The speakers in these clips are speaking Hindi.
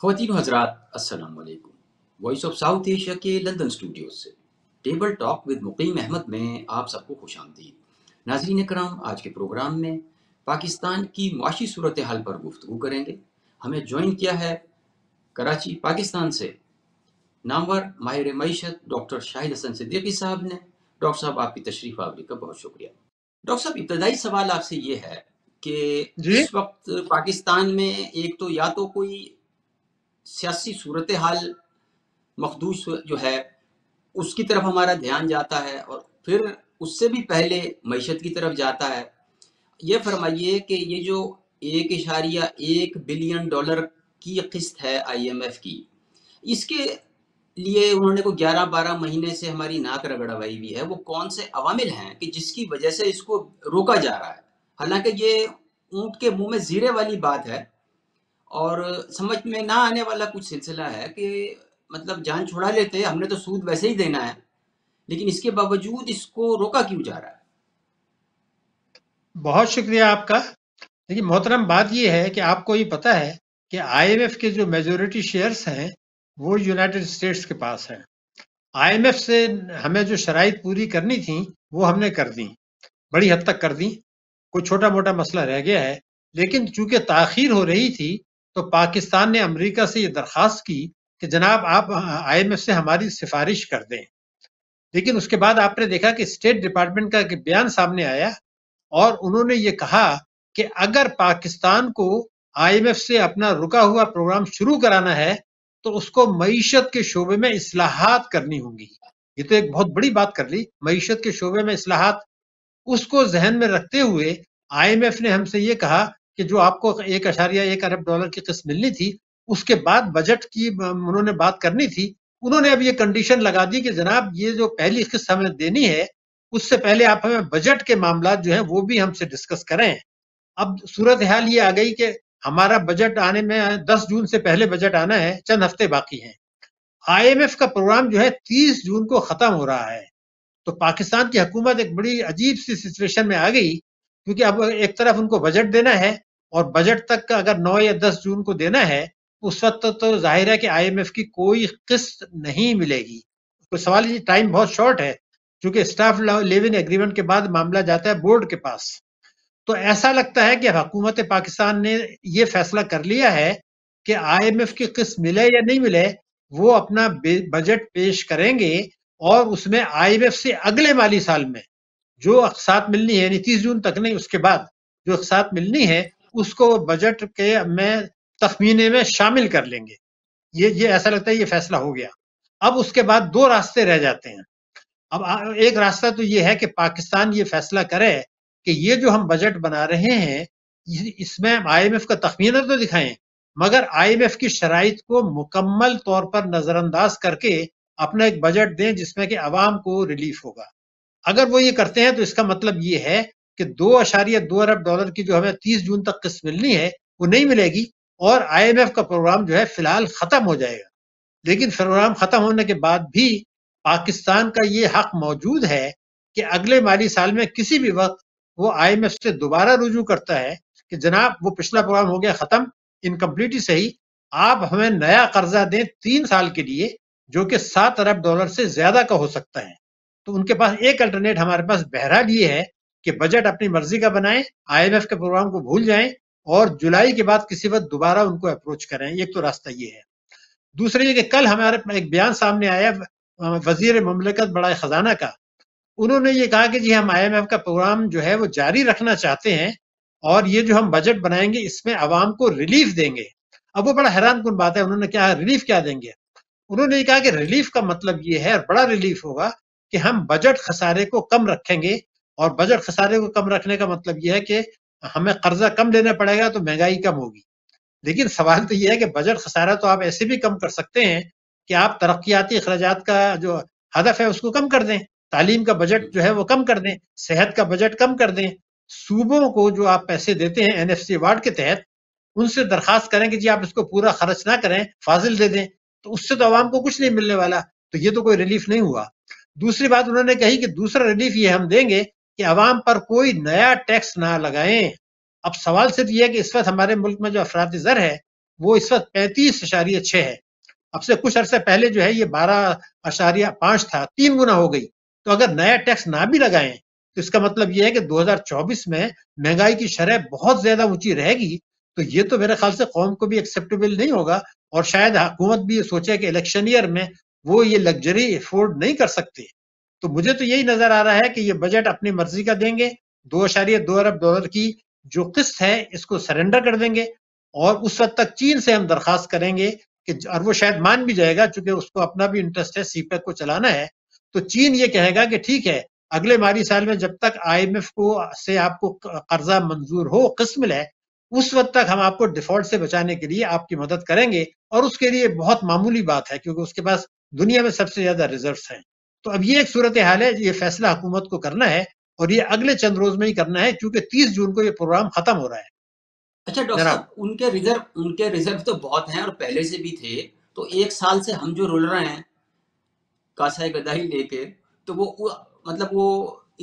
खातिन हजरात असलकुम वॉइस ऑफ साउथ एशिया के लंदन स्टूडियो से table talk with Muqeem Ahmed में आप सबको खुश आमदी नाजरीन कराम आज के प्रोग्राम में पाकिस्तान की मुशी सूरत हाल पर गुफ्तु करेंगे हमें ज्वाइन किया है कराची पाकिस्तान से नामवर माहिर मीशत डॉक्टर शाहिद हसन सिद्दीकी साहब ने डॉक्टर साहब आपकी तशरीफ आवरी का बहुत शुक्रिया डॉक्टर साहब इब्तदाई सवाल आपसे ये है कि इस वक्त पाकिस्तान में एक तो या तो कोई सियासी सूरत हाल मखदूस जो है उसकी तरफ हमारा ध्यान जाता है और फिर उससे भी पहले मीशत की तरफ जाता है ये फरमाइए कि ये जो एक इशारिया एक बिलियन डॉलर की किस्त है आईएमएफ की इसके लिए उन्होंने को 11-12 महीने से हमारी नाक रगड़वाई हुई है वो कौन से अवामिल हैं कि जिसकी वजह से इसको रोका जा रहा है हालांकि ये ऊँट के मुँह में जीरे वाली बात है और समझ में ना आने वाला कुछ सिलसिला है कि मतलब जान छोड़ा लेते हमने तो सूद वैसे ही देना है लेकिन इसके बावजूद इसको रोका क्यों जा रहा है बहुत शुक्रिया आपका देखिए मोहतरम बात यह है कि आपको ये पता है कि आईएमएफ के जो मेजोरिटी शेयर्स हैं वो यूनाइटेड स्टेट्स के पास हैं आईएमएफ से हमें जो शराइ पूरी करनी थी वो हमने कर दी बड़ी हद तक कर दी कोई छोटा मोटा मसला रह गया है लेकिन चूंकि ताखिर हो रही थी तो पाकिस्तान ने अमेरिका से ये दरख्वास्त की कि जनाब आप आईएमएफ से हमारी सिफारिश कर दें लेकिन उसके बाद आपने देखा कि स्टेट डिपार्टमेंट का एक बयान सामने आया और उन्होंने ये कहा कि अगर पाकिस्तान को आईएमएफ से अपना रुका हुआ प्रोग्राम शुरू कराना है तो उसको मीशत के शोबे में असलाहत करनी होंगी ये तो एक बहुत बड़ी बात कर ली मीशत के शोबे में असलाहत उसको जहन में रखते हुए आईएमएफ ने हमसे ये कहा कि जो आपको एक अशारिया एक अरब डॉलर की किस्त मिलनी थी उसके बाद बजट की उन्होंने बात करनी थी उन्होंने अब ये कंडीशन लगा दी कि जनाब ये जो पहली किस्त हमें देनी है उससे पहले आप हमें बजट के मामला जो है वो भी हमसे डिस्कस करें अब सूरत हाल ये आ गई कि हमारा बजट आने में दस जून से पहले बजट आना है चंद हफ्ते बाकी हैं आईएमएफ का प्रोग्राम जो है तीस जून को खत्म हो रहा है तो पाकिस्तान की हुकूमत एक बड़ी अजीब सी सिचुएशन में आ गई क्योंकि अब एक तरफ उनको बजट देना है और बजट तक का अगर 9 या 10 जून को देना है तो उस वक्त तो जाहिर है कि आईएमएफ की कोई किस्त नहीं मिलेगी तो सवाल ये टाइम बहुत शॉर्ट है क्योंकि स्टाफ लेविन एग्रीमेंट के बाद मामला जाता है बोर्ड के पास तो ऐसा लगता है कि हकूमत पाकिस्तान ने ये फैसला कर लिया है कि आईएमएफ की किस्त मिले या नहीं मिले वो अपना बजट पेश करेंगे और उसमें आईएमएफ से अगले माली साल में जो अकसात मिलनी है यानी तीस जून तक नहीं उसके बाद जो अकसात मिलनी है उसको बजट के में तखमीने में शामिल कर लेंगे ये ये ऐसा लगता है ये फैसला हो गया अब उसके बाद दो रास्ते रह जाते हैं अब एक रास्ता तो ये है कि पाकिस्तान ये फैसला करे कि ये जो हम बजट बना रहे हैं इसमें आईएमएफ का तखमीना तो दिखाएं मगर आईएमएफ की शराइ को मुकम्मल तौर पर नज़रअंदाज करके अपना एक बजट दें जिसमें कि आवाम को रिलीफ होगा अगर वो ये करते हैं तो इसका मतलब ये है कि दो अशारिया दो अरब डॉलर की जो हमें तीस जून तक किस्त मिलनी है वो नहीं मिलेगी और आईएमएफ का प्रोग्राम जो है फिलहाल खत्म हो जाएगा लेकिन प्रोग्राम खत्म होने के बाद भी पाकिस्तान का ये हक मौजूद है कि अगले माली साल में किसी भी वक्त वो एफ से दोबारा रुजू करता है कि जनाब वो पिछला प्रोग्राम हो गया खत्म इनकम्प्लीट ही सही आप हमें नया कर्जा दें तीन साल के लिए जो कि सात अरब डॉलर से ज्यादा का हो सकता है तो उनके पास एक अल्टरनेट हमारे पास बहरा ये है कि बजट अपनी मर्जी का बनाएं आईएमएफ के प्रोग्राम को भूल जाएं और जुलाई के बाद किसी वक्त दोबारा उनको अप्रोच करें एक तो रास्ता ये है दूसरी ये कि कल हमारे एक बयान सामने आया वजीर ममलिकत बड़ा खजाना का उन्होंने ये कहा कि जी हम आई का प्रोग्राम जो है वो जारी रखना चाहते हैं और ये जो हम बजट बनाएंगे इसमें आवाम को रिलीफ देंगे अब वो बड़ा हैरान कन बात है उन्होंने क्या रिलीफ क्या देंगे उन्होंने कहा कि रिलीफ का मतलब ये है और बड़ा रिलीफ होगा कि हम बजट खसारे को कम रखेंगे और बजट खसारे को कम रखने का मतलब यह है कि हमें कर्जा कम लेना पड़ेगा तो महंगाई कम होगी लेकिन सवाल तो यह है कि बजट खसारा तो आप ऐसे भी कम कर सकते हैं कि आप तरक्याती अखराज का जो हदफ है उसको कम कर दें तालीम का बजट जो है वो कम कर दें सेहत का बजट कम कर दें सूबों को जो आप पैसे देते हैं एन एफ सी अवार्ड के तहत उनसे दरखास्त करें कि जी आप इसको पूरा खर्च ना करें फाजिल दे दें तो उससे तो आवाम को कुछ नहीं मिलने वाला तो ये तो कोई रिलीफ नहीं हुआ दूसरी बात उन्होंने कही कि दूसरा रिलीफ ये हम देंगे कि आवाम पर कोई नया टैक्स ना लगाएं अब सवाल सिर्फ यह है कि इस वक्त हमारे मुल्क में जो अफरात ज़र है वो इस वक्त पैंतीस अशारिया छः है अब से कुछ अरसे पहले जो है ये बारह अशारिया पाँच था तीन गुना हो गई तो अगर नया टैक्स ना भी लगाएं तो इसका मतलब यह है कि 2024 में महंगाई की शरह बहुत ज़्यादा ऊंची रहेगी तो ये तो मेरे ख्याल से कौम को भी एक्सेप्टेबल नहीं होगा और शायद हाँ, हुकूमत भी ये सोचे कि इलेक्शन ईयर में वो ये लग्जरी अफोर्ड नहीं कर सकते तो मुझे तो यही नजर आ रहा है कि ये बजट अपनी मर्जी का देंगे दो आशार्य दो अरब डॉलर की जो किस्त है इसको सरेंडर कर देंगे और उस वक्त तक चीन से हम दरखास्त करेंगे कि और वो शायद मान भी जाएगा चूंकि उसको अपना भी इंटरेस्ट है सीपेक e को चलाना है तो चीन ये कहेगा कि ठीक है अगले माली साल में जब तक आईएमएफ को से आपको कर्जा मंजूर हो किस्त मिले उस वक्त तक हम आपको डिफॉल्ट से बचाने के लिए आपकी मदद करेंगे और उसके लिए बहुत मामूली बात है क्योंकि उसके पास दुनिया में सबसे ज्यादा रिजर्व हैं तो अब ये एक सूरत हाल है ये फैसला हुकूमत को करना है और ये अगले चंद रोज में ही करना है क्योंकि तीस जून को ये प्रोग्राम खत्म हो रहा है अच्छा डॉक्टर साहब उनके रिजर्व उनके रिजर्व तो बहुत हैं और पहले से भी थे तो एक साल से हम जो रुल रहे हैं कासाई गदाही लेके तो वो मतलब वो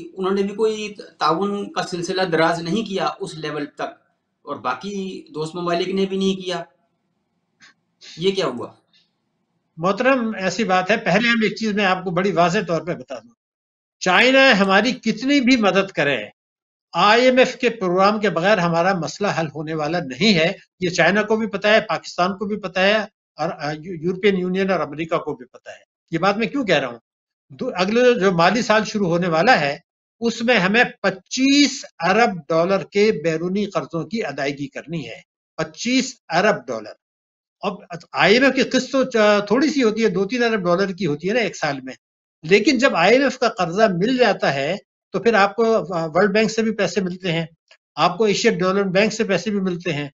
उन्होंने भी कोई ताउन का सिलसिला दराज नहीं किया उस लेवल तक और बाकी दोस्त ममालिक ने भी नहीं किया ये क्या हुआ मोहतरम ऐसी बात है पहले हम एक चीज में आपको बड़ी वाज तौर पर बता दूं चाइना हमारी कितनी भी मदद करे आईएमएफ के प्रोग्राम के बगैर हमारा मसला हल होने वाला नहीं है ये चाइना को भी पता है पाकिस्तान को भी पता है और यूरोपियन यूनियन और अमेरिका को भी पता है ये बात मैं क्यों कह रहा हूँ अगले जो माली साल शुरू होने वाला है उसमें हमें 25 अरब डॉलर के बैरूनी कर्जों की अदायगी करनी है 25 अरब डॉलर अब आई एम एफ की किस्त तो थोड़ी सी होती है दो तीन अरब डॉलर की होती है ना एक साल में लेकिन जब आई एम एफ का कर्जा मिल जाता है तो फिर आपको वर्ल्ड बैंक से भी पैसे मिलते हैं आपको एशियन डेवलपमेंट बैंक से पैसे भी मिलते हैं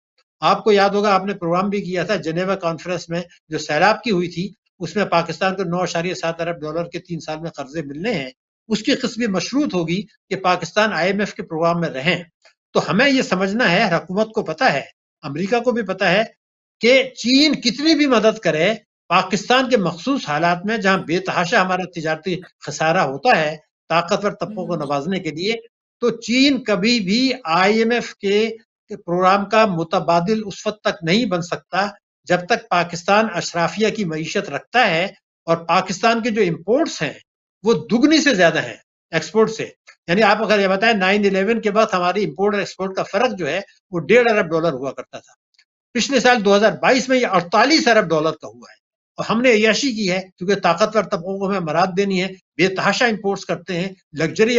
आपको याद होगा आपने प्रोग्राम भी किया था जनेवा कॉन्फ्रेंस में जो सैलाब की हुई थी उसमें पाकिस्तान को नौ अशारिय सात अरब डॉलर के तीन साल में कर्जे मिलने हैं उसकी किस्त भी मशरूत होगी कि पाकिस्तान एफ के प्रोग्राम में रहें तो हमें ये समझना है हुकूमत को पता है अमरीका को भी पता है कि चीन कितनी भी मदद करे पाकिस्तान के मखसूस हालात में जहां बेतहाशा हमारा तजारती खसारा होता है ताकतवर तबकों को नवाजने के लिए तो चीन कभी भी आईएमएफ के प्रोग्राम का मुतबादल उस वक्त तक नहीं बन सकता जब तक पाकिस्तान अशराफिया की मीशत रखता है और पाकिस्तान के जो इम्पोर्ट्स हैं वो दुगनी से ज्यादा हैं एक्सपोर्ट से यानी आप अगर ये बताएं नाइन इलेवन के बाद हमारी इम्पोर्ट और एक्सपोर्ट का फर्क जो है वो डेढ़ अरब डॉलर हुआ करता था पिछले साल 2022 में यह अड़तालीस अरब डॉलर का हुआ है और हमने अयाशी की है क्योंकि ताकतवर तबकों को हमें मराद देनी है बेतहाशा इम्पोर्ट्स करते हैं लग्जरी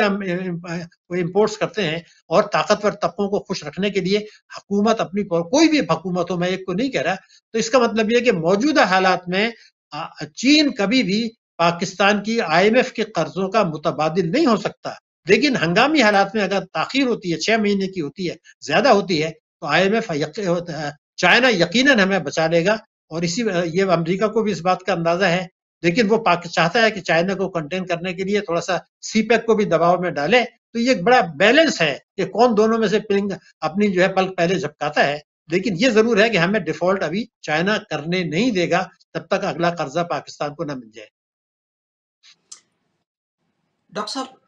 इम्पोर्ट्स करते हैं और ताकतवर तबकों को खुश रखने के लिए हकूमत अपनी कोई भी हकूमत हो मैं एक को नहीं कह रहा तो इसका मतलब यह कि मौजूदा हालात में चीन कभी भी पाकिस्तान की एफ के कर्जों का मुतबाद नहीं हो सकता लेकिन हंगामी हालात में अगर ताखिर होती है छह महीने की होती है ज्यादा होती है तो आई एम एफ चाइना यकीनन हमें बचा लेगा और इसी ये अमेरिका को भी इस बात का अंदाजा है लेकिन वो पाक चाहता है कि चाइना को कंटेन करने के लिए थोड़ा सा सीपैक e को भी दबाव में डाले तो ये एक बड़ा बैलेंस है कि कौन दोनों में से पिंग अपनी जो है पल पहले झपकाता है लेकिन ये जरूर है कि हमें डिफॉल्ट अभी चाइना करने नहीं देगा तब तक अगला कर्जा पाकिस्तान को ना मिल जाए डॉक्टर साहब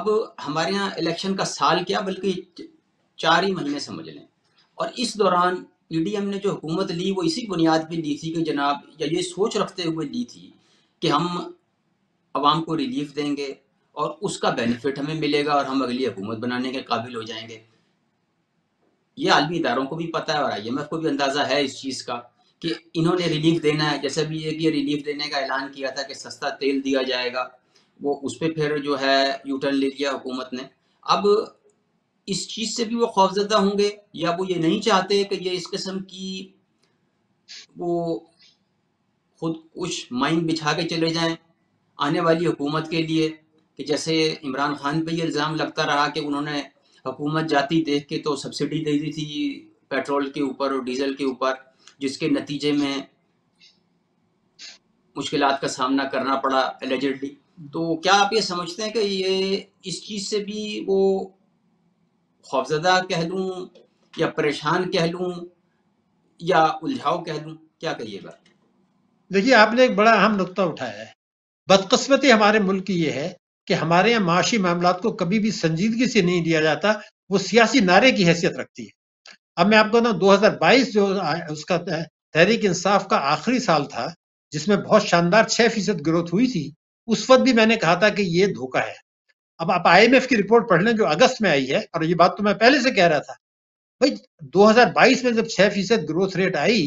अब हमारे यहाँ इलेक्शन का साल क्या बल्कि चार ही महीने समझ लें और इस दौरान ईडीएम ने जो हुकूमत ली वो इसी बुनियाद पर ली थी कि जनाब या ये सोच रखते हुए ली थी कि हम आवाम को रिलीफ देंगे और उसका बेनिफिट हमें मिलेगा और हम अगली हुकूमत बनाने के काबिल हो जाएंगे ये आलमी इदारों को भी पता है और आई एम एफ को भी अंदाज़ा है इस चीज़ का कि इन्होंने रिलीफ देना है जैसे भी एक ये रिलीफ देने का ऐलान किया था कि सस्ता तेल दिया जाएगा वो उस पर फिर जो है यूटर्न ले लिया हुकूमत ने अब इस चीज़ से भी वो खौफजदा होंगे या वो ये नहीं चाहते कि ये इस किस्म की वो खुद कुछ माइंड बिछा के चले जाएं आने वाली हुकूमत के लिए कि जैसे इमरान खान पे ये इल्ज़ाम लगता रहा कि उन्होंने हुकूमत जाती देख के तो सब्सिडी दे दी थी पेट्रोल के ऊपर और डीजल के ऊपर जिसके नतीजे में मुश्किल का सामना करना पड़ा एलिजिडली तो क्या आप ये समझते हैं कि ये इस चीज़ से भी वो खौफजदा कह लूँ या परेशान कह लूँ या उलझाव कह लूँ क्या कहिएगा देखिए आपने एक बड़ा अहम नुकता उठाया है बदकस्मती हमारे मुल्क की ये है कि हमारे यहाँ माशी मामला को कभी भी संजीदगी से नहीं लिया जाता वो सियासी नारे की हैसियत रखती है अब मैं आपको ना 2022 जो उसका तहरीक इंसाफ का आखिरी साल था जिसमें बहुत शानदार छह फीसद ग्रोथ हुई थी उस वक्त भी मैंने कहा था कि ये धोखा है अब आप आईएमएफ की रिपोर्ट पढ़ लें जो अगस्त में आई है और ये बात तो मैं पहले से कह रहा था भाई 2022 में जब छह फीसद ग्रोथ रेट आई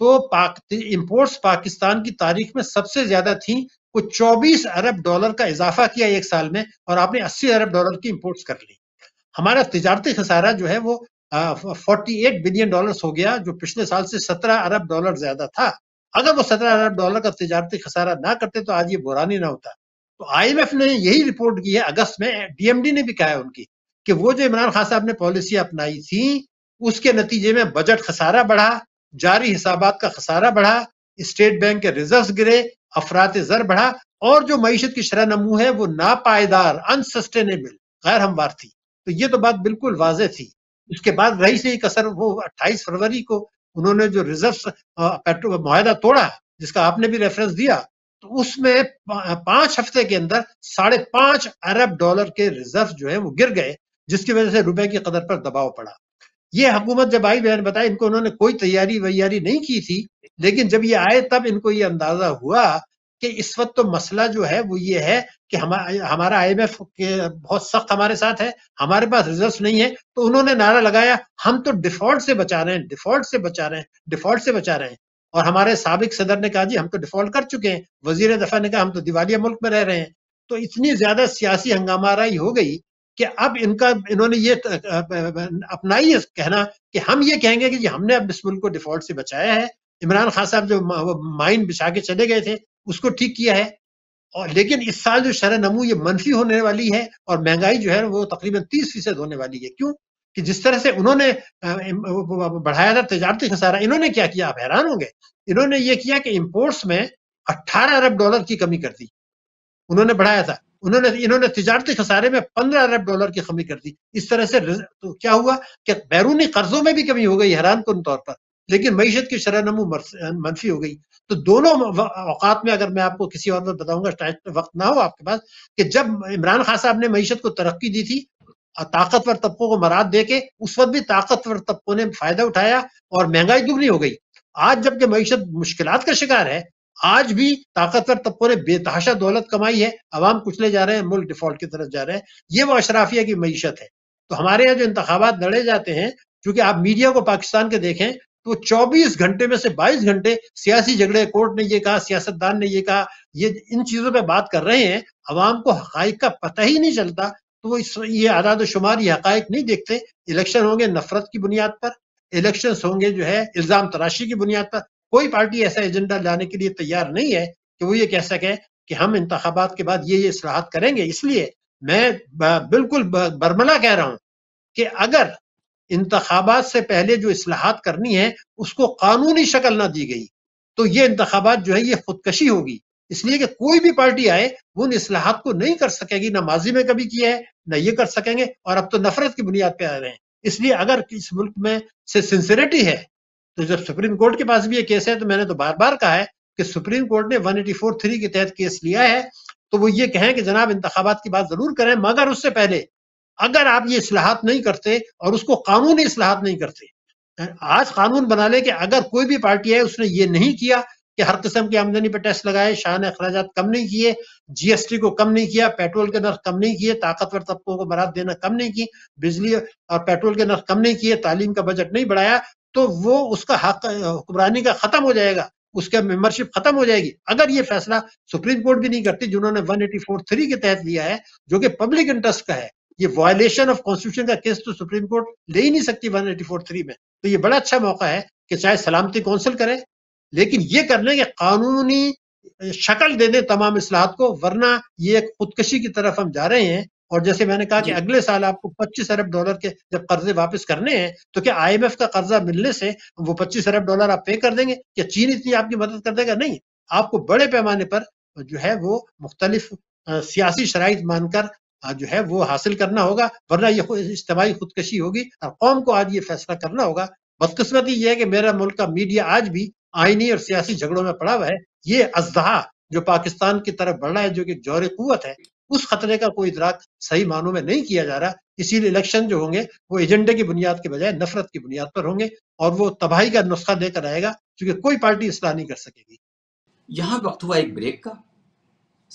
तो पाक इम्पोर्ट्स पाकिस्तान की तारीख में सबसे ज्यादा थी वो 24 अरब डॉलर का इजाफा किया एक साल में और आपने 80 अरब डॉलर की इम्पोर्ट्स कर ली हमारा तजारती खसारा जो है वो फोर्टी एट बिलियन डॉलर हो गया जो पिछले साल से सत्रह अरब डॉलर ज्यादा था अगर वो सत्रह अरब डॉलर का तजारती खसारा ना करते तो आज ये बुरानी ना होता तो आईएमएफ ने यही रिपोर्ट की है अगस्त में डीएमडी ने भी कहा है उनकी कि वो जो इमरान खान साहब ने पॉलिसी अपनाई थी उसके नतीजे में बजट खसारा बढ़ा जारी हिसाब का खसारा बढ़ा स्टेट बैंक के रिजर्व गिरे अफरात जर बढ़ा और जो मीशत की शरह नमू है वो नापायदार अनसस्टेनेबल गैर हमवार थी तो ये तो बात बिल्कुल वाज थी उसके बाद रही से एक असर वो 28 फरवरी को उन्होंने जो रिजर्व पेट्रोल मुहिदा तोड़ा जिसका आपने भी रेफरेंस दिया तो उसमें पांच हफ्ते के अंदर साढ़े पांच अरब डॉलर के रिजर्व जो है वो गिर गए जिसकी वजह से रुपए की कदर पर दबाव पड़ा ये हुकूमत जब आई बहन बताया इनको उन्होंने कोई तैयारी वैयारी नहीं की थी लेकिन जब ये आए तब इनको ये अंदाजा हुआ कि इस वक्त तो मसला जो है वो ये है कि हम, हमारा आई एम एफ बहुत सख्त हमारे साथ है हमारे पास रिजर्व नहीं है तो उन्होंने नारा लगाया हम तो डिफॉल्ट से बचा रहे हैं डिफॉल्ट से बचा रहे हैं डिफॉल्ट से बचा रहे हैं और हमारे सबक सदर ने कहा जी हम तो डिफॉल्ट कर चुके हैं वजीर दफा ने कहा हम तो दिवालिया मुल्क में रह रहे हैं तो इतनी ज्यादा सियासी हंगामा हो गई कि अब इनका इन्होंने ये अपनाई कहना कि हम ये कहेंगे कि जी हमने अब इस मुल्क को डिफॉल्ट से बचाया है इमरान खान साहब जो माइन बिछा के चले गए थे उसको ठीक किया है और लेकिन इस साल जो शरण नमू ये मनफी होने वाली है और महंगाई जो है वो तकरीबन तीस फीसद होने वाली है क्यों कि जिस तरह से उन्होंने बढ़ाया था तजारती खसारा इन्होंने क्या किया आप हैरान होंगे इन्होंने ये किया कि इम्पोर्ट्स में 18 अरब डॉलर की कमी कर दी उन्होंने बढ़ाया था उन्होंने इन्होंने तजारती खसारे में 15 अरब डॉलर की कमी कर दी इस तरह से तो क्या हुआ कि बैरूनी कर्जों में भी कमी हो गई हैरान कन तौर पर लेकिन मीशत की शरह नमो मनफी हो गई तो दोनों अवकात में अगर मैं आपको किसी और वक्त बताऊंगा वक्त ना हो आपके पास कि जब इमरान खान साहब ने मीशत को तरक्की दी थी ताकतवर तबकों को मराद दे के उस वक्त भी ताकतवर तबकों ने फायदा उठाया और महंगाई दुगनी हो गई आज जबकि मीशत मुश्किल का शिकार है आज भी ताकतवर तबकों ने बेतहाशा दौलत कमाई है अवाम कुचले जा रहे हैं मुल्क डिफॉल्ट की तरफ जा रहे हैं ये वो अशराफिया की मीशत है तो हमारे यहाँ जो इंतबात लड़े जाते हैं क्योंकि आप मीडिया को पाकिस्तान के देखें तो 24 घंटे में से 22 घंटे सियासी झगड़े कोर्ट ने ये कहा सियासतदान ने ये कहा ये इन चीजों पे बात कर रहे हैं अवाम को हक का पता ही नहीं चलता तो वो इस ये आदाद शुमार ये हक नहीं देखते इलेक्शन होंगे नफरत की बुनियाद पर इलेक्शन होंगे जो है इल्ज़ाम तराशी की बुनियाद पर कोई पार्टी ऐसा एजेंडा लाने के लिए तैयार नहीं है कि वो ये कह सके कि हम इंतबात के बाद ये ये असलाहत करेंगे इसलिए मैं बिल्कुल बर्मला कह रहा हूँ कि अगर इंतबात से पहले जो असलाहत करनी है उसको कानूनी शक्ल ना दी गई तो ये इंतबात जो है ये खुदकशी होगी इसलिए कि कोई भी पार्टी आए वो उन असलाहत को नहीं कर सकेगी ना माजी में कभी किया है ना ये कर सकेंगे और अब तो नफरत की बुनियाद पर आ रहे हैं इसलिए अगर इस मुल्क में से सिंसरिटी है तो जब सुप्रीम कोर्ट के पास भी ये केस है तो मैंने तो बार बार कहा है कि सुप्रीम कोर्ट ने वन एटी फोर थ्री के तहत केस लिया है तो वो ये कहें कि जनाब इंतबात की बात जरूर करें मगर उससे पहले अगर आप ये असलाहत नहीं करते और उसको कानूनी असलाहत नहीं करते आज कानून बना ले कि अगर कोई भी पार्टी है उसने ये नहीं किया कि हर किस्म की आमदनी पर टैक्स लगाए शाह ने अखराज कम नहीं किए जीएसटी को कम नहीं किया पेट्रोल के नर्क कम नहीं किए ताकतवर तबकों को बरात देना कम नहीं की बिजली और पेट्रोल के नर्क कम नहीं किए तालीम का बजट नहीं बढ़ाया तो वो उसका हक हुक्मरानी का खत्म हो जाएगा उसका मेंबरशिप खत्म हो जाएगी अगर ये फैसला सुप्रीम कोर्ट भी नहीं करती जिन्होंने वन एटी फोर थ्री के तहत लिया है जो कि पब्लिक इंटरेस्ट का है ये वायलेशन ऑफ कॉन्स्टिट्यूशन का केस तो सुप्रीम कोर्ट ले ही नहीं सकती वन एटी फोर थ्री में तो ये बड़ा अच्छा मौका है कि चाहे सलामती काउंसिल करे लेकिन ये कर लें कि कानूनी शक्ल दे दें तमाम असलाहत को वरना ये एक खुदकशी की तरफ हम जा रहे हैं और जैसे मैंने कहा कि अगले साल आपको 25 अरब डॉलर के जब कर्जे वापस करने हैं तो क्या आईएमएफ का कर्जा मिलने से वो 25 अरब डॉलर आप पे कर देंगे क्या चीन इतनी आपकी मदद कर देगा नहीं आपको बड़े पैमाने पर जो है वो मुख्तलिफ सियासी शराइ मानकर जो है वो हासिल करना होगा वरना ये इज्तमाही खुदकशी होगी और कौम को आज ये फैसला करना होगा बदकस्मती यह है कि मेरा मुल्क का मीडिया आज भी आईनी और सियासी झगड़ों में पड़ा हुआ है ये अजहा जो पाकिस्तान की तरफ बढ़ रहा है जो कि जौर कुत है उस खतरे का कोई इतराक सही मानों में नहीं किया जा रहा इसीलिए इलेक्शन जो होंगे वो एजेंडे की बुनियाद के बजाय नफरत की बुनियाद पर होंगे और वो तबाही का नुस्खा लेकर आएगा क्योंकि कोई पार्टी इसलाह नहीं कर सकेगी यहाँ वक्त हुआ एक ब्रेक का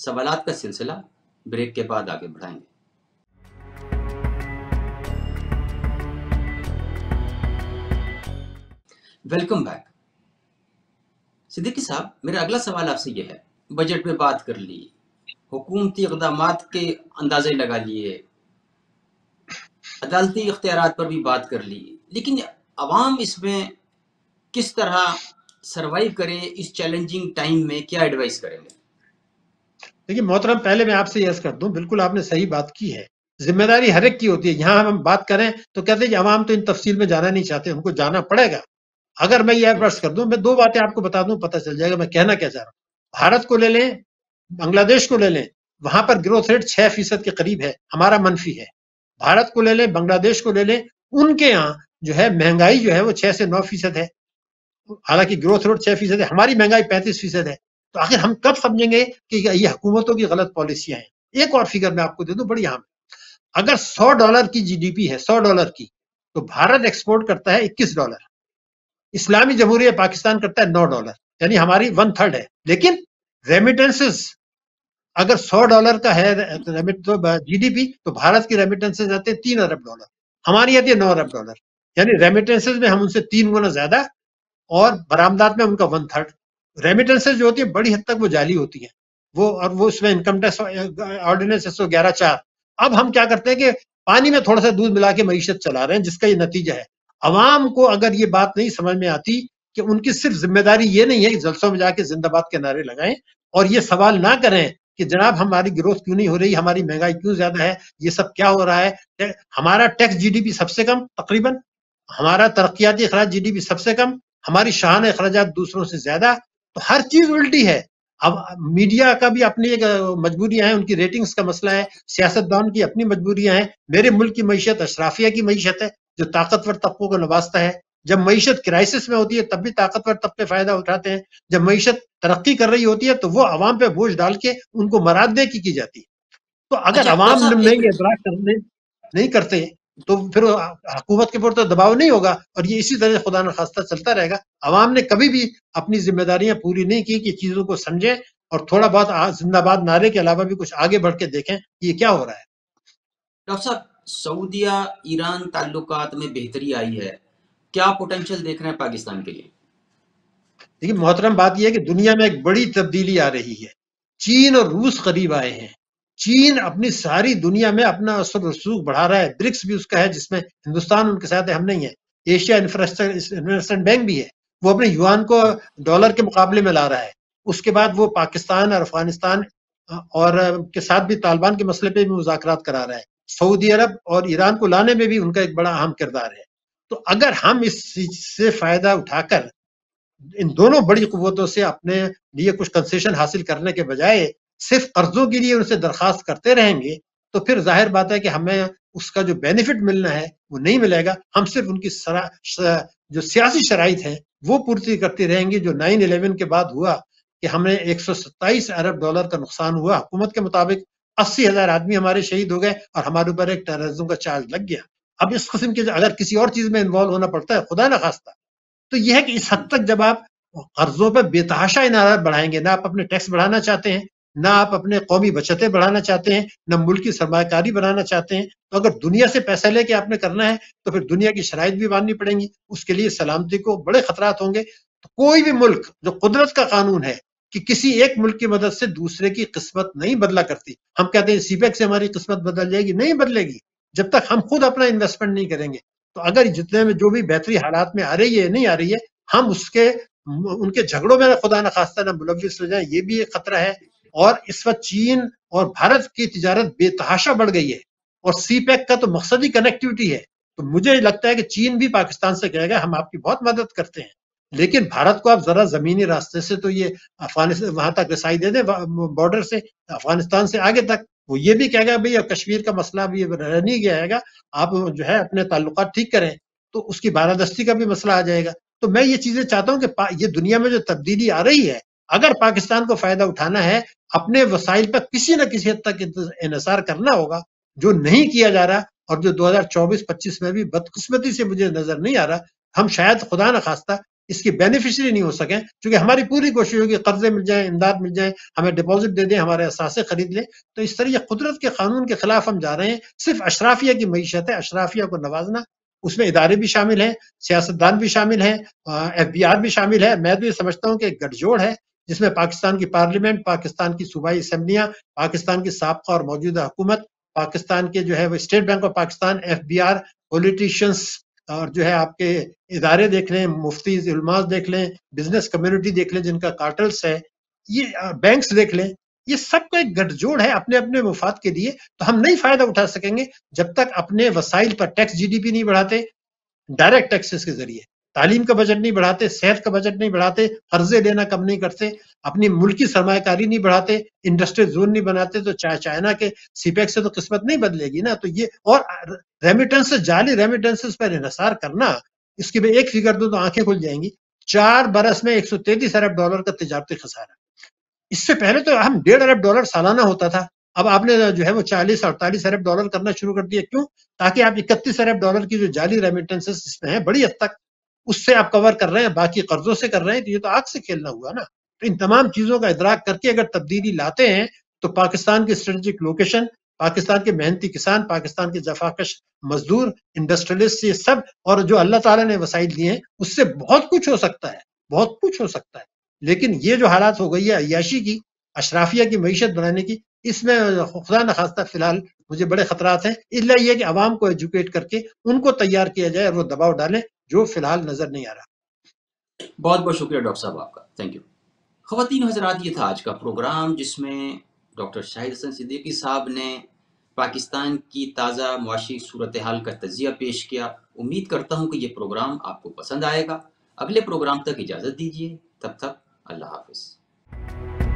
सवाल का सिलसिला ब्रेक के बाद आगे बढ़ाएंगे वेलकम बैक सिद्दीकी साहब मेरा अगला सवाल आपसे यह है बजट में बात कर ली हुकूमती इकदाम के अंदाजे लगा लिए अदालती इख्तियार पर भी बात कर ली लेकिन आवाम इसमें किस तरह सर्वाइव करे इस चैलेंजिंग टाइम में क्या एडवाइस करेंगे देखिए मोहतरम पहले मैं आपसे यस कर दूं बिल्कुल आपने सही बात की है जिम्मेदारी हर एक की होती है यहाँ हम बात करें तो कहते हैं कि आवाम तो इन तफसील में जाना नहीं चाहते उनको जाना पड़ेगा अगर मैं यह प्रश्न कर दूं मैं दो बातें आपको बता दूं पता चल जाएगा मैं कहना क्या चाह रहा हूं भारत को ले लें बांग्लादेश को ले लें वहां पर ग्रोथ रेट छह फीसद के करीब है हमारा मनफी है भारत को ले लें बांग्लादेश को ले लें उनके यहाँ जो है महंगाई जो है वो छह से नौ फीसद है हालांकि ग्रोथ रेट छह फीसद है हमारी महंगाई पैंतीस फीसद है तो आखिर हम कब समझेंगे कि ये हुकूमतों की गलत पॉलिसियां हैं एक और फिगर मैं आपको दे दू बड़ी आम अगर सौ डॉलर की जीडीपी है सौ डॉलर की तो भारत एक्सपोर्ट करता है इक्कीस डॉलर इस्लामी जमहूरिया पाकिस्तान करता है नौ डॉलर यानी हमारी वन थर्ड है लेकिन रेमिटेंसेस अगर सौ डॉलर का है जीडीपी तो, तो भारत की रेमिटेंसेज आते हैं तीन अरब डॉलर हमारी आती है नौ अरब डॉलर यानी रेमिटेंसेज में हम उनसे तीन गुना ज्यादा और बरामदात में उनका वन थर्ड रेमिटेंसेज जो होती है बड़ी हद तक वो जाली होती है वो और वो इसमें इनकम टैक्स ऑर्डिनेंस एक सौ ग्यारह चार अब हम क्या करते हैं कि पानी में थोड़ा सा दूध मिला के मीशत चला रहे हैं जिसका ये नतीजा है अवाम को अगर ये बात नहीं समझ में आती कि उनकी सिर्फ जिम्मेदारी ये नहीं है कि जलसों में जाके जिंदाबाद के नारे लगाएं और ये सवाल ना करें कि जनाब हमारी ग्रोथ क्यों नहीं हो रही हमारी महंगाई क्यों ज्यादा है ये सब क्या हो रहा है हमारा टैक्स जीडीपी सबसे कम तकरीबन हमारा तरक्याती अखराज जीडीपी सबसे कम हमारी शाहान अखराज दूसरों से ज्यादा तो हर चीज उल्टी है अब मीडिया का भी अपनी एक मजबूरियां हैं उनकी रेटिंग्स का मसला है सियासतदान की अपनी मजबूरियां हैं मेरे मुल्क की मीशत अशराफिया की मीशत है जो ताकतवर तबकों को नवाजता है जब मीशत क्राइसिस में होती है तब भी ताकतवर तबके फायदा उठाते हैं जब मीशत तरक्की कर रही होती है तो वो आवाम पे बोझ डाल के उनको दे की की जाती है तो अगर अवाम अच्छा, तो नहीं करने नहीं करते तो फिर हकूमत के ऊपर तो दबाव नहीं होगा और ये इसी तरह खुदा न खास्ता चलता रहेगा आवाम ने कभी भी अपनी जिम्मेदारियां पूरी नहीं की कि चीज़ों को समझें और थोड़ा बहुत जिंदाबाद नारे के अलावा भी कुछ आगे बढ़ के देखें ये क्या हो रहा है डॉक्टर साहब सऊदिया ईरान ताल्लुकात में बेहतरी आई है क्या पोटेंशियल देख रहे हैं पाकिस्तान के लिए देखिए मोहतरम बात यह है कि दुनिया में एक बड़ी तब्दीली आ रही है चीन और रूस करीब आए हैं चीन अपनी सारी दुनिया में अपना असर रसूख बढ़ा रहा है ब्रिक्स भी उसका है जिसमें हिंदुस्तान उनके साथ हम नहीं है एशिया इन्वेस्टमेंट बैंक भी है वो अपने युवान को डॉलर के मुकाबले में ला रहा है उसके बाद वो पाकिस्तान और अफगानिस्तान और के साथ भी तालिबान के मसले पे भी मुजाकर करा रहा है सऊदी अरब और ईरान को लाने में भी उनका एक बड़ा अहम किरदार है तो अगर हम इस चीज से फायदा उठाकर इन दोनों बड़ी कुतों से अपने लिए कुछ कंसेशन हासिल करने के बजाय सिर्फ कर्जों के लिए उनसे दरखास्त करते रहेंगे तो फिर जाहिर बात है कि हमें उसका जो बेनिफिट मिलना है वो नहीं मिलेगा हम सिर्फ उनकी सरा, सरा, जो सियासी शराइ है वो पूर्ति करती रहेंगी जो नाइन इलेवन के बाद हुआ कि हमें एक अरब डॉलर का नुकसान हुआ हुकूमत के मुताबिक अस्सी हजार आदमी हमारे शहीद हो गए और हमारे ऊपर एक टेररिज्म का चार्ज लग गया अब इस किस्म के अगर किसी और चीज में इन्वॉल्व होना पड़ता है खुदा ना खास्ता तो यह है कि इस हद तक जब आप कर्जों पर बेतहाशा इनारत बढ़ाएंगे ना आप अपने टैक्स बढ़ाना चाहते हैं ना आप अपने कौमी बचतें बढ़ाना चाहते हैं ना मुल्क की सरमाकारी बनाना चाहते हैं तो अगर दुनिया से पैसा लेके आपने करना है तो फिर दुनिया की शराइ भी माननी पड़ेंगी उसके लिए सलामती को बड़े खतरात होंगे तो कोई भी मुल्क जो कुदरत का कानून है कि किसी एक मुल्क की मदद से दूसरे की किस्मत नहीं बदला करती हम कहते हैं सीपेक से हमारी किस्मत बदल जाएगी नहीं बदलेगी जब तक हम खुद अपना इन्वेस्टमेंट नहीं करेंगे तो अगर जितने में जो भी बेहतरी हालात में आ रही है नहीं आ रही है हम उसके उनके झगड़ों में खुदा न खास्ता ना मुलविस हो जाए ये भी एक खतरा है और इस वक्त चीन और भारत की तजारत बेतहाशा बढ़ गई है और सी पैक का तो मकसद ही कनेक्टिविटी है तो मुझे लगता है कि चीन भी पाकिस्तान से कहेगा हम आपकी बहुत मदद करते हैं लेकिन भारत को आप जरा जमीनी रास्ते से तो ये अफगानिस्तान वहां तक रसाई दे दें बॉर्डर से अफगानिस्तान से आगे तक वो ये भी कहेगा भाई कश्मीर का मसला भी रह नहीं गया है आप जो है अपने ताल्लुक ठीक करें तो उसकी बारादस्ती का भी मसला आ जाएगा तो मैं ये चीजें चाहता हूँ कि ये दुनिया में जो तब्दीली आ रही है अगर पाकिस्तान को फायदा उठाना है अपने वसाइल पर किसी न किसी हद तक इनसार करना होगा जो नहीं किया जा रहा और जो 2024-25 में भी बदकिस्मती से मुझे नजर नहीं आ रहा हम शायद खुदा न खास्ता इसकी बेनिफिशरी नहीं हो सके क्योंकि हमारी पूरी कोशिश होगी कर्जे मिल जाए इमदाद मिल जाए हमें डिपॉजिट दे दें हमारे असासे खरीद लें तो इस तरह कुदरत के कानून के खिलाफ हम जा रहे हैं सिर्फ अशराफिया की मीशत है अशराफिया को नवाजना उसमें इदारे भी शामिल हैं सियासतदान भी शामिल हैं एफ बी आर भी शामिल है मैं तो ये समझता हूँ कि एक गठजोड़ है जिसमें पाकिस्तान की पार्लियामेंट पाकिस्तान की सूबाई असम्बलियाँ पाकिस्तान की सबका और मौजूदा हुकूमत पाकिस्तान के जो है वो State Bank of Pakistan F B R politicians और जो है आपके इदारे देख लें मुफ्ती देख लें बिजनेस कम्युनिटी देख लें जिनका कार्टल्स है ये बैंक्स देख लें ये का एक गठजोड़ है अपने अपने मुफाद के लिए तो हम नहीं फायदा उठा सकेंगे जब तक अपने वसाइल पर टैक्स जीडीपी नहीं बढ़ाते डायरेक्ट टैक्सेस के जरिए तालीम का बजट नहीं बढ़ाते सेहत का बजट नहीं बढ़ाते कर्जे लेना कम नहीं करते अपनी मुल्की सरमाकारी नहीं बढ़ाते इंडस्ट्रियल जोन नहीं बनाते तो चाहे चाइना के सीपेक e से तो किस्मत नहीं बदलेगी ना तो ये और रेमिटेंस जाली रेमिटेंसेस पर इसार करना इसकी भी एक फिगर दो तो आंखें खुल जाएंगी चार बरस में एक सौ अरब डॉलर का तजारती खसारा इससे पहले तो हम डेढ़ अरब डॉलर सालाना होता था अब आपने जो है वो चालीस अड़तालीस अरब डॉलर करना शुरू कर दिया क्यों ताकि आप इकतीस अरब डॉलर की जो जाली रेमिटेंसेस इसमें है बड़ी हद तक उससे आप कवर कर रहे हैं बाकी कर्जों से कर रहे हैं तो ये तो आग से खेलना हुआ ना तो इन तमाम चीजों का इतराक करके अगर तब्दीली लाते हैं तो पाकिस्तान की स्ट्रेटेजिक लोकेशन पाकिस्तान के मेहनती किसान पाकिस्तान के जफाकश मजदूर इंडस्ट्रियलिस्ट ये सब और जो अल्लाह ताला ने वसाइल दिए हैं उससे बहुत कुछ हो सकता है बहुत कुछ हो सकता है लेकिन ये जो हालात हो गई है अयाशी की अशराफिया की मीशत बनाने की इसमें खुदा न खास्ता फिलहाल मुझे बड़े खतरात हैं इसलिए यह कि आवाम को एजुकेट करके उनको तैयार किया जाए और वो दबाव डालें जो फिलहाल नज़र नहीं आ रहा बहुत बहुत शुक्रिया डॉक्टर साहब आपका थैंक यू खातन हजरात ये था आज का प्रोग्राम जिसमें डॉक्टर शाहिद हसन सिद्दीकी साहब ने पाकिस्तान की ताज़ा मुशी सूरत हाल का तजिया पेश किया उम्मीद करता हूँ कि यह प्रोग्राम आपको पसंद आएगा अगले प्रोग्राम तक इजाज़त दीजिए तब तक अल्लाह हाफिज़